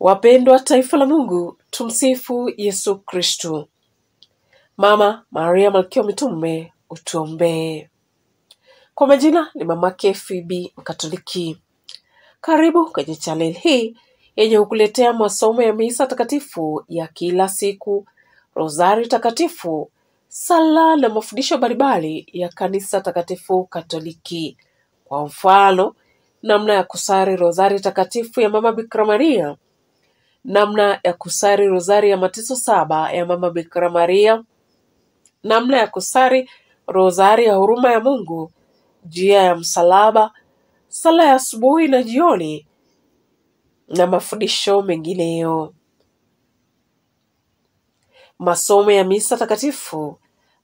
Wapendwa taifa la Mungu, tumsifu Yesu Kristu. Mama Maria Malkia Mitume, utuombee. Kwa majina ni mamake Fibi Mkatoliki. Karibu kwenye chaneli hii yenye hukuletea masomo ya misa takatifu ya kila siku, rozari takatifu, sala na mafundisho mbalimbali ya kanisa takatifu Katoliki. Kwa mfano, namna ya kusari rozari takatifu ya Mama Bikira Maria namna ya kusari rozari ya mateso saba ya Mama Bikira Maria, namna ya kusari rozari ya huruma ya Mungu, njia ya msalaba, sala ya asubuhi na jioni na mafundisho mengineyo. Masomo ya misa takatifu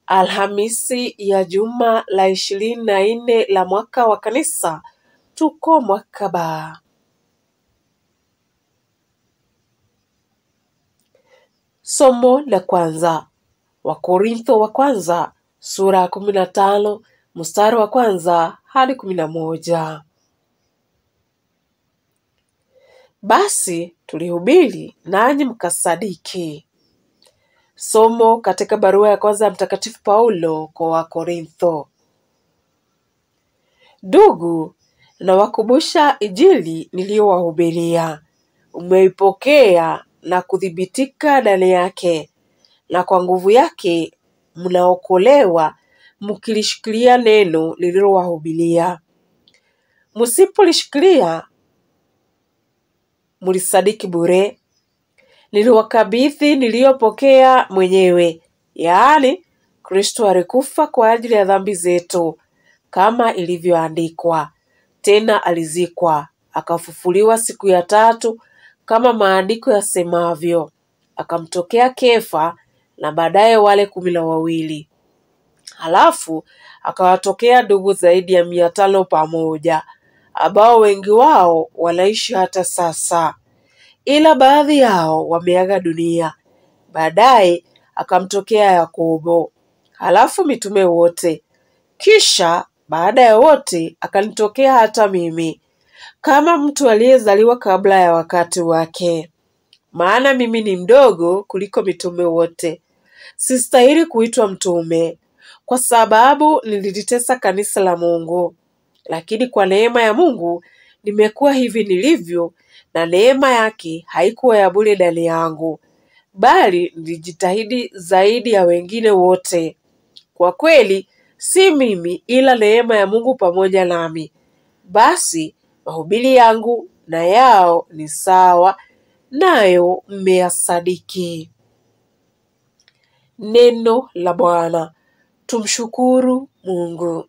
Alhamisi ya juma la ishirini na nne la mwaka wa Kanisa, tuko mwaka Somo la kwanza Wakorintho wa kwanza sura ya kumi na tano mstari wa kwanza hadi kumi na moja. Basi tulihubiri nanyi mkasadiki. Somo katika barua ya kwanza ya Mtakatifu Paulo kwa Wakorintho. Ndugu, nawakumbusha Injili niliyowahubiria. Umeipokea na kuthibitika ndani yake, na kwa nguvu yake mnaokolewa mkilishikilia neno lililowahubilia. Msipolishikilia mlisadiki bure, niliwakabidhi niliyopokea mwenyewe, yaani Kristo alikufa kwa ajili ya dhambi zetu kama ilivyoandikwa, tena alizikwa, akafufuliwa siku ya tatu kama maandiko yasemavyo, akamtokea Kefa na baadaye wale kumi na wawili. Halafu akawatokea ndugu zaidi ya mia tano pamoja, ambao wengi wao wanaishi hata sasa, ila baadhi yao wameaga dunia. Baadaye akamtokea Yakobo, halafu mitume wote. Kisha baada ya wote akanitokea hata mimi kama mtu aliyezaliwa kabla ya wakati wake, maana mimi ni mdogo kuliko mitume wote. Sistahili kuitwa mtume, kwa sababu nililitesa kanisa la Mungu, lakini kwa neema ya Mungu nimekuwa hivi nilivyo, na neema yake haikuwa ya bure ndani yangu, bali nilijitahidi zaidi ya wengine wote. Kwa kweli, si mimi ila neema ya Mungu pamoja nami. Basi mahubiri yangu na yao ni sawa, nayo mmeyasadiki. Neno la Bwana. Tumshukuru Mungu.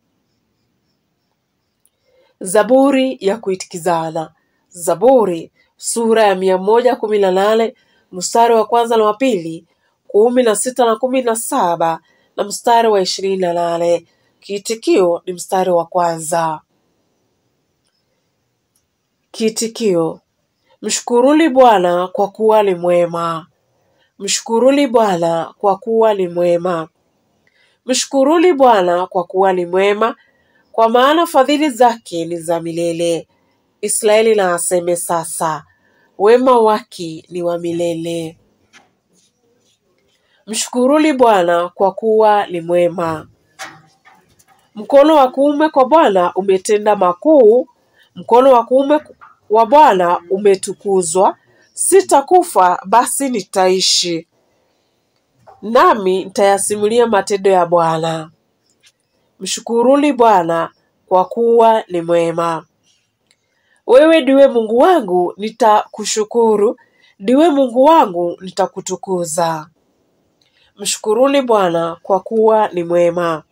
Zaburi ya kuitikizana. Zaburi sura ya mia moja kumi na nane mstari wa kwanza na wa pili kumi na sita na kumi na saba na mstari wa ishirini na nane Kiitikio ni mstari wa kwanza. Kiitikio: Mshukuruni Bwana kwa kuwa ni mwema. Mshukuruni Bwana kwa kuwa ni mwema. Mshukuruni Bwana kwa kuwa ni mwema, kwa maana fadhili zake ni za milele. Israeli na aseme sasa, wema wake ni wa milele. Mshukuruni Bwana kwa kuwa ni mwema. Mkono wa kuume kwa Bwana umetenda makuu, mkono wa kuume wa Bwana umetukuzwa, sitakufa basi nitaishi, nami nitayasimulia matendo ya Bwana. Mshukuruni Bwana kwa kuwa ni mwema. Wewe ndiwe Mungu wangu, nitakushukuru; ndiwe Mungu wangu, nitakutukuza. Mshukuruni Bwana kwa kuwa ni mwema.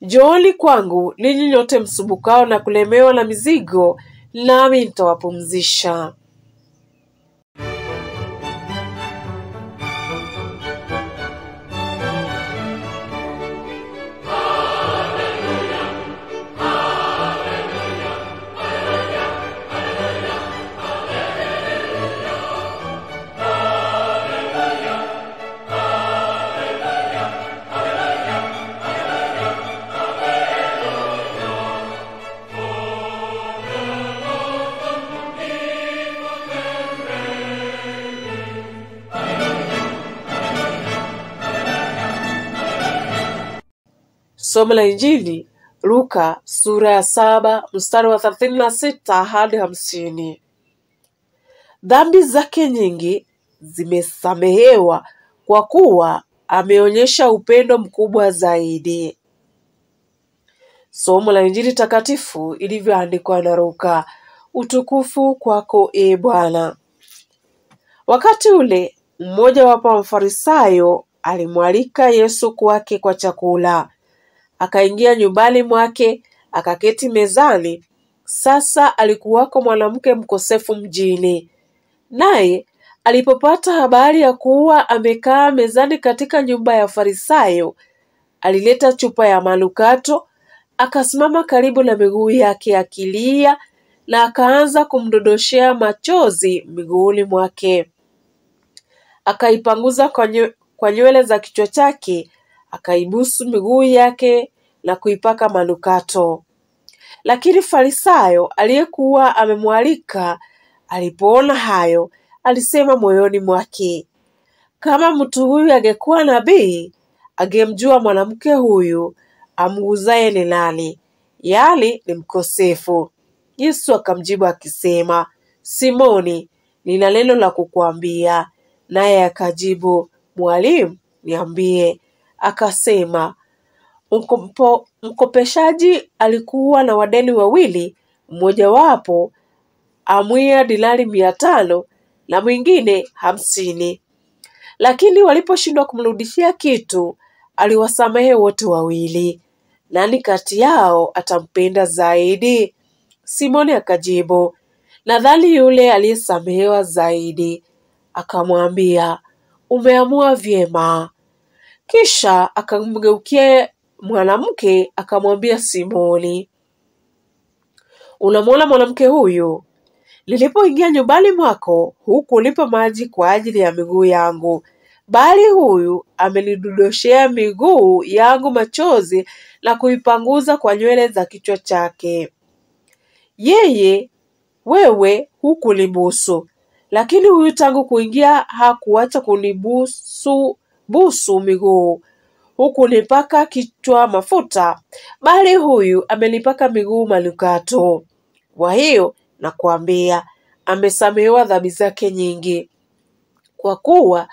Jooli kwangu, ninyi nyote msumbukao na kulemewa na mizigo, nami nitawapumzisha. Somo la Injili Luka sura ya saba mstari wa thelathini na sita hadi hamsini. Dhambi zake nyingi zimesamehewa kwa kuwa ameonyesha upendo mkubwa zaidi. Somo la Injili takatifu ilivyoandikwa na Luka. Utukufu kwako e Bwana. Wakati ule mmoja wapo wa Mfarisayo alimwalika Yesu kwake kwa chakula akaingia nyumbani mwake akaketi mezani. Sasa alikuwako mwanamke mkosefu mjini, naye alipopata habari ya kuwa amekaa mezani katika nyumba ya Farisayo, alileta chupa ya manukato akasimama karibu na miguu yake akilia na akaanza kumdodoshea machozi miguuni mwake. Akaipanguza kwa, nywele za kichwa chake akaibusu miguu yake na kuipaka manukato. Lakini Farisayo aliyekuwa amemwalika alipoona hayo, alisema moyoni mwake, kama mtu huyu angekuwa nabii angemjua mwanamke huyu amguzaye ni nani, yaani ni mkosefu. Yesu akamjibu akisema, Simoni, nina neno la kukuambia. Naye akajibu, Mwalimu, niambie akasema mkompo, mkopeshaji alikuwa na wadeni wawili, mmojawapo amwia dinari mia tano na mwingine hamsini, lakini waliposhindwa kumrudishia kitu aliwasamehe wote wawili. Nani kati yao atampenda zaidi? Simoni akajibu, nadhani yule aliyesamehewa zaidi. Akamwambia, umeamua vyema. Kisha akamgeukia mwanamke akamwambia Simoni, unamwona mwanamke huyu? Nilipoingia nyumbani mwako hukunipa maji kwa ajili ya miguu yangu, bali huyu amenidodoshea miguu yangu machozi na kuipanguza kwa nywele za kichwa chake. Yeye wewe hukunibusu, lakini huyu tangu kuingia hakuacha kunibusu busu miguu, huku nipaka kichwa mafuta, bali huyu amenipaka miguu manukato. Kwa hiyo nakwambia, amesamehewa dhambi zake nyingi, kwa kuwa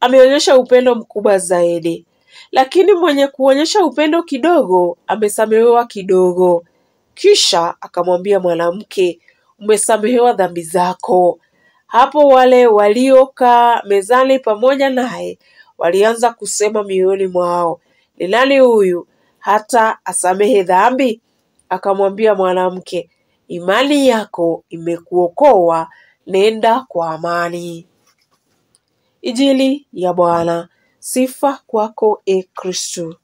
ameonyesha upendo mkubwa zaidi. Lakini mwenye kuonyesha upendo kidogo amesamehewa kidogo. Kisha akamwambia mwanamke, umesamehewa dhambi zako. Hapo wale waliokaa mezani pamoja naye walianza kusema mioyoni mwao, ni nani huyu hata asamehe dhambi? Akamwambia mwanamke, imani yako imekuokoa, nenda kwa amani. Injili ya Bwana. Sifa kwako, e Kristu.